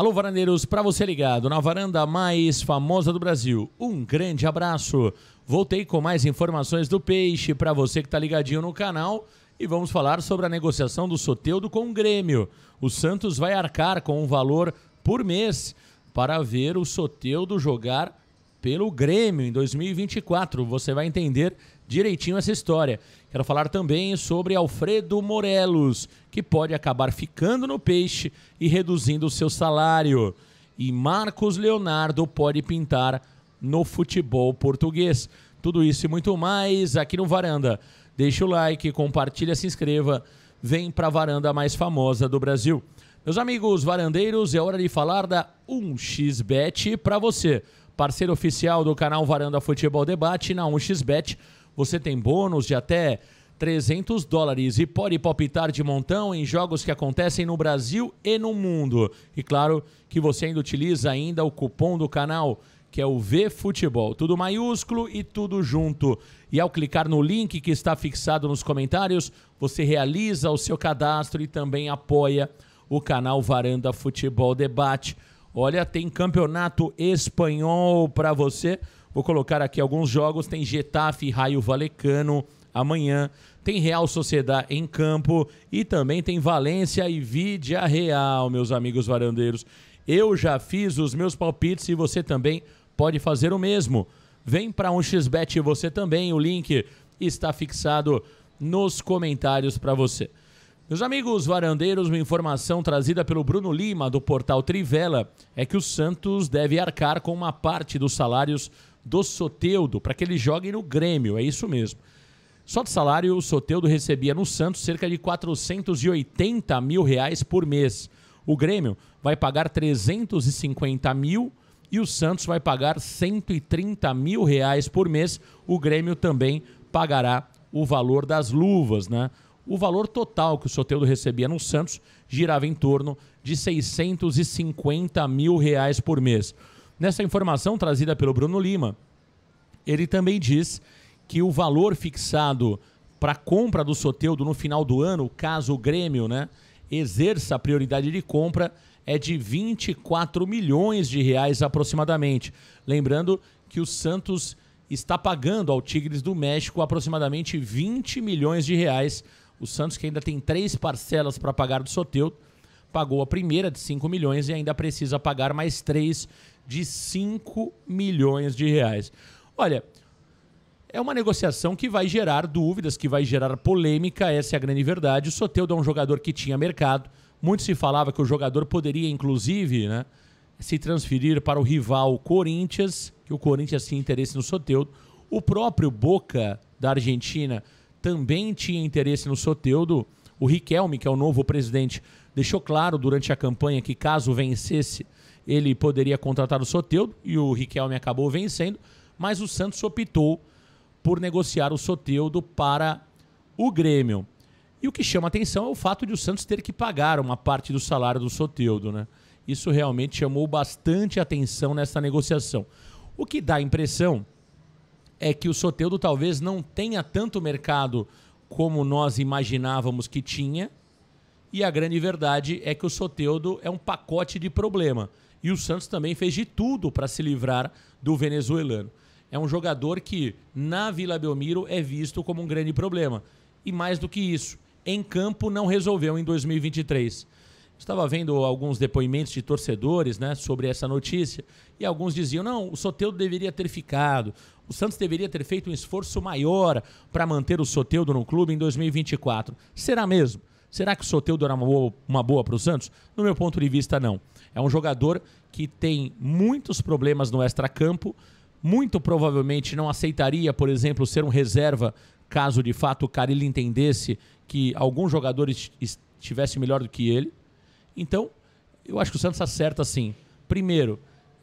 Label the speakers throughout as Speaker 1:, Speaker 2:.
Speaker 1: Alô, varandeiros, para você ligado na varanda mais famosa do Brasil, um grande abraço. Voltei com mais informações do peixe para você que está ligadinho no canal e vamos falar sobre a negociação do Soteudo com o Grêmio. O Santos vai arcar com um valor por mês para ver o Soteudo jogar pelo Grêmio em 2024. Você vai entender direitinho essa história. Quero falar também sobre Alfredo Morelos, que pode acabar ficando no peixe e reduzindo o seu salário. E Marcos Leonardo pode pintar no futebol português. Tudo isso e muito mais aqui no Varanda. Deixa o like, compartilha, se inscreva. Vem para a varanda mais famosa do Brasil. Meus amigos varandeiros, é hora de falar da 1xBet para você parceiro oficial do canal Varanda Futebol Debate, na 1xBet você tem bônus de até 300 dólares e pode palpitar de montão em jogos que acontecem no Brasil e no mundo. E claro que você ainda utiliza ainda o cupom do canal que é o VFutebol, tudo maiúsculo e tudo junto. E ao clicar no link que está fixado nos comentários, você realiza o seu cadastro e também apoia o canal Varanda Futebol Debate. Olha, tem campeonato espanhol para você. Vou colocar aqui alguns jogos. Tem Getafe e Raio Valecano amanhã. Tem Real Sociedade em campo. E também tem Valência e Vidia Real, meus amigos varandeiros. Eu já fiz os meus palpites e você também pode fazer o mesmo. Vem para um xbet você também. O link está fixado nos comentários para você. Meus amigos varandeiros, uma informação trazida pelo Bruno Lima, do portal Trivela, é que o Santos deve arcar com uma parte dos salários do Soteudo para que ele jogue no Grêmio, é isso mesmo. Só de salário, o Soteudo recebia no Santos cerca de 480 mil reais por mês. O Grêmio vai pagar 350 mil e o Santos vai pagar 130 mil reais por mês. O Grêmio também pagará o valor das luvas, né? o valor total que o Soteudo recebia no Santos girava em torno de 650 mil reais por mês. Nessa informação trazida pelo Bruno Lima, ele também diz que o valor fixado para compra do Soteudo no final do ano, caso o Grêmio né, exerça a prioridade de compra, é de 24 milhões de reais aproximadamente. Lembrando que o Santos está pagando ao Tigres do México aproximadamente 20 milhões de reais o Santos, que ainda tem três parcelas para pagar do Soteldo, pagou a primeira de 5 milhões e ainda precisa pagar mais três de 5 milhões de reais. Olha, é uma negociação que vai gerar dúvidas, que vai gerar polêmica, essa é a grande verdade. O Soteldo é um jogador que tinha mercado. Muito se falava que o jogador poderia, inclusive, né, se transferir para o rival Corinthians, que o Corinthians tinha interesse no Soteldo. O próprio Boca da Argentina também tinha interesse no Soteudo. O Riquelme, que é o novo presidente, deixou claro durante a campanha que caso vencesse, ele poderia contratar o Soteudo e o Riquelme acabou vencendo, mas o Santos optou por negociar o Soteudo para o Grêmio. E o que chama atenção é o fato de o Santos ter que pagar uma parte do salário do Soteudo, né? Isso realmente chamou bastante atenção nessa negociação. O que dá a impressão é que o Soteudo talvez não tenha tanto mercado como nós imaginávamos que tinha. E a grande verdade é que o Soteudo é um pacote de problema. E o Santos também fez de tudo para se livrar do venezuelano. É um jogador que, na Vila Belmiro, é visto como um grande problema. E mais do que isso, em campo não resolveu em 2023. Estava vendo alguns depoimentos de torcedores né, sobre essa notícia e alguns diziam: não, o Soteudo deveria ter ficado, o Santos deveria ter feito um esforço maior para manter o Soteudo no clube em 2024. Será mesmo? Será que o Soteudo era uma boa para o Santos? No meu ponto de vista, não. É um jogador que tem muitos problemas no extracampo, muito provavelmente não aceitaria, por exemplo, ser um reserva caso de fato o Carilli entendesse que alguns jogadores estivesse melhor do que ele. Então, eu acho que o Santos acerta tá assim. Primeiro,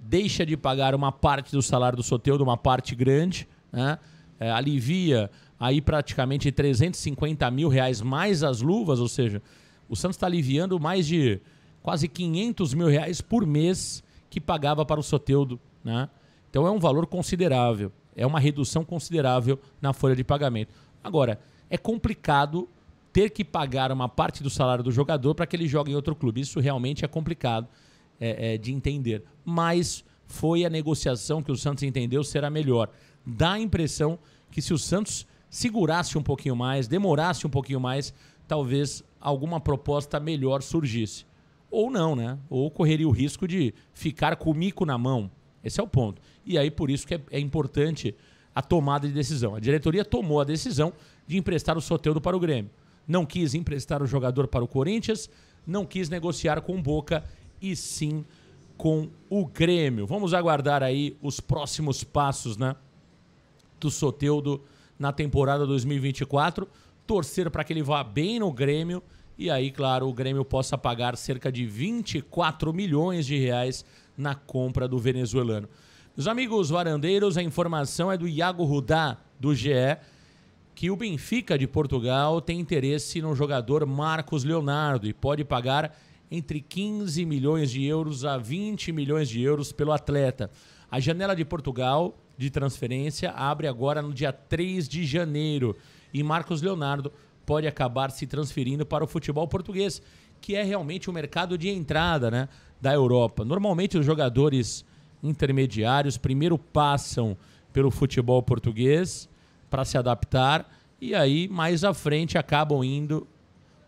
Speaker 1: deixa de pagar uma parte do salário do Soteudo, uma parte grande, né? é, alivia aí praticamente 350 mil reais mais as luvas, ou seja, o Santos está aliviando mais de quase 500 mil reais por mês que pagava para o Soteudo. Né? Então é um valor considerável, é uma redução considerável na folha de pagamento. Agora, é complicado ter que pagar uma parte do salário do jogador para que ele jogue em outro clube. Isso realmente é complicado é, é, de entender. Mas foi a negociação que o Santos entendeu será melhor. Dá a impressão que se o Santos segurasse um pouquinho mais, demorasse um pouquinho mais, talvez alguma proposta melhor surgisse. Ou não, né? Ou correria o risco de ficar com o mico na mão. Esse é o ponto. E aí, por isso que é, é importante a tomada de decisão. A diretoria tomou a decisão de emprestar o Soteudo para o Grêmio não quis emprestar o jogador para o Corinthians, não quis negociar com o Boca e sim com o Grêmio. Vamos aguardar aí os próximos passos, né? Do Soteudo na temporada 2024, torcer para que ele vá bem no Grêmio e aí, claro, o Grêmio possa pagar cerca de 24 milhões de reais na compra do venezuelano. Meus amigos varandeiros, a informação é do Iago Rudá, do GE que o Benfica de Portugal tem interesse no jogador Marcos Leonardo e pode pagar entre 15 milhões de euros a 20 milhões de euros pelo atleta. A janela de Portugal de transferência abre agora no dia 3 de janeiro e Marcos Leonardo pode acabar se transferindo para o futebol português, que é realmente o mercado de entrada né, da Europa. Normalmente os jogadores intermediários primeiro passam pelo futebol português para se adaptar e aí mais à frente acabam indo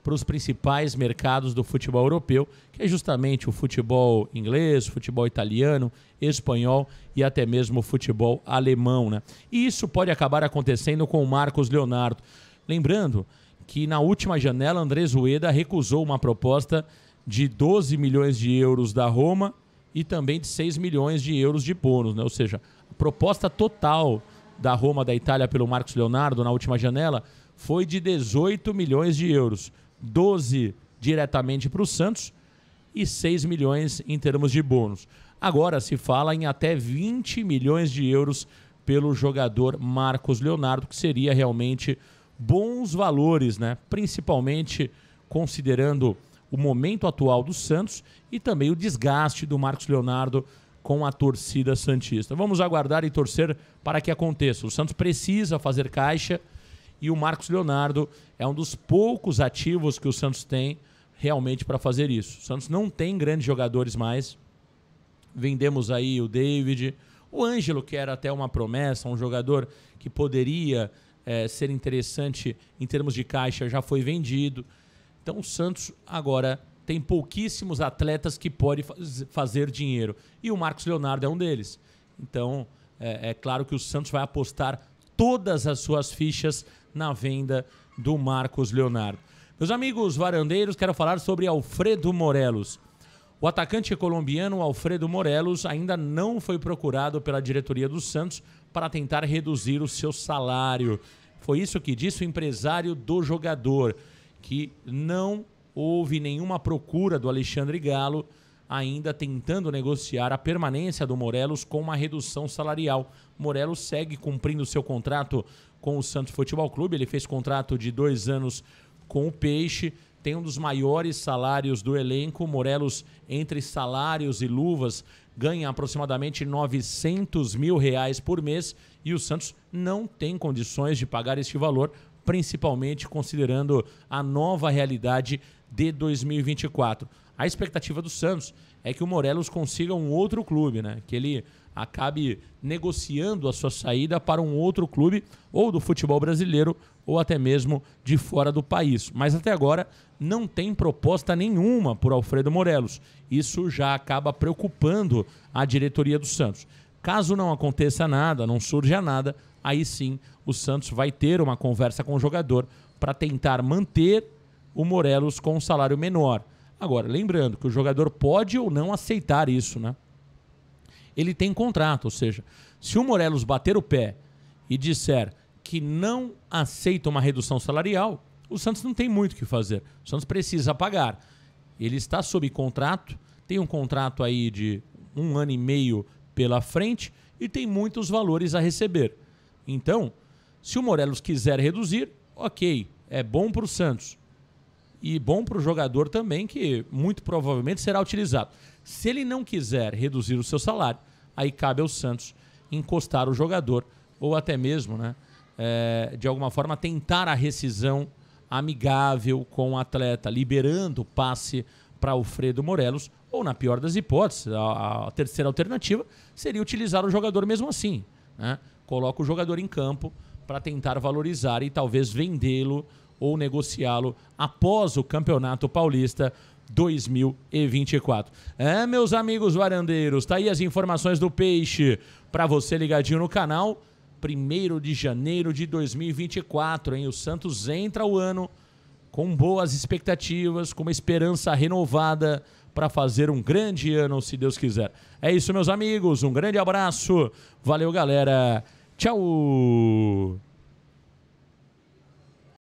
Speaker 1: para os principais mercados do futebol europeu, que é justamente o futebol inglês, o futebol italiano, espanhol e até mesmo o futebol alemão. Né? E isso pode acabar acontecendo com o Marcos Leonardo. Lembrando que na última janela, Andrés Rueda recusou uma proposta de 12 milhões de euros da Roma e também de 6 milhões de euros de bônus, né? ou seja, a proposta total da Roma da Itália pelo Marcos Leonardo na última janela foi de 18 milhões de euros, 12 diretamente para o Santos e 6 milhões em termos de bônus. Agora se fala em até 20 milhões de euros pelo jogador Marcos Leonardo, que seria realmente bons valores, né? Principalmente considerando o momento atual do Santos e também o desgaste do Marcos Leonardo com a torcida Santista. Vamos aguardar e torcer para que aconteça. O Santos precisa fazer caixa e o Marcos Leonardo é um dos poucos ativos que o Santos tem realmente para fazer isso. O Santos não tem grandes jogadores mais. Vendemos aí o David, o Ângelo, que era até uma promessa, um jogador que poderia é, ser interessante em termos de caixa, já foi vendido. Então o Santos agora tem pouquíssimos atletas que podem faz, fazer dinheiro. E o Marcos Leonardo é um deles. Então, é, é, claro que o Santos vai apostar todas as suas fichas na venda do Marcos Leonardo. Meus amigos varandeiros, quero falar sobre Alfredo Morelos. O atacante colombiano Alfredo Morelos ainda não foi procurado pela diretoria do Santos para tentar reduzir o seu salário. Foi isso que disse o empresário do jogador, que não houve nenhuma procura do Alexandre Galo ainda tentando negociar a permanência do Morelos com uma redução salarial. Morelos segue cumprindo seu contrato com o Santos Futebol Clube. Ele fez contrato de dois anos com o Peixe. Tem um dos maiores salários do elenco. Morelos, entre salários e luvas, ganha aproximadamente 900 mil reais por mês. E o Santos não tem condições de pagar este valor, principalmente considerando a nova realidade de 2024. A expectativa do Santos é que o Morelos consiga um outro clube, né? Que ele acabe negociando a sua saída para um outro clube, ou do futebol brasileiro, ou até mesmo de fora do país. Mas até agora não tem proposta nenhuma por Alfredo Morelos. Isso já acaba preocupando a diretoria do Santos. Caso não aconteça nada, não surja nada, aí sim o Santos vai ter uma conversa com o jogador para tentar manter o Morelos com um salário menor. Agora, lembrando que o jogador pode ou não aceitar isso, né? Ele tem contrato, ou seja, se o Morelos bater o pé e disser que não aceita uma redução salarial, o Santos não tem muito o que fazer. O Santos precisa pagar. Ele está sob contrato, tem um contrato aí de um ano e meio pela frente e tem muitos valores a receber. Então, se o Morelos quiser reduzir, ok, é bom para o Santos e bom para o jogador também, que muito provavelmente será utilizado. Se ele não quiser reduzir o seu salário, aí cabe ao Santos encostar o jogador ou até mesmo, né, é, de alguma forma, tentar a rescisão amigável com o atleta, liberando o passe para Alfredo Morelos, ou na pior das hipóteses, a, a, terceira alternativa seria utilizar o jogador mesmo assim. Né? Coloca o jogador em campo para tentar valorizar e talvez vendê-lo ou negociá-lo após o Campeonato Paulista 2024. É, meus amigos varandeiros, tá aí as informações do Peixe para você ligadinho no canal. 1 de janeiro de 2024, hein? O Santos entra o ano com boas expectativas, com uma esperança renovada para fazer um grande ano, se Deus quiser. É isso, meus amigos. Um grande abraço. Valeu, galera. Tchau.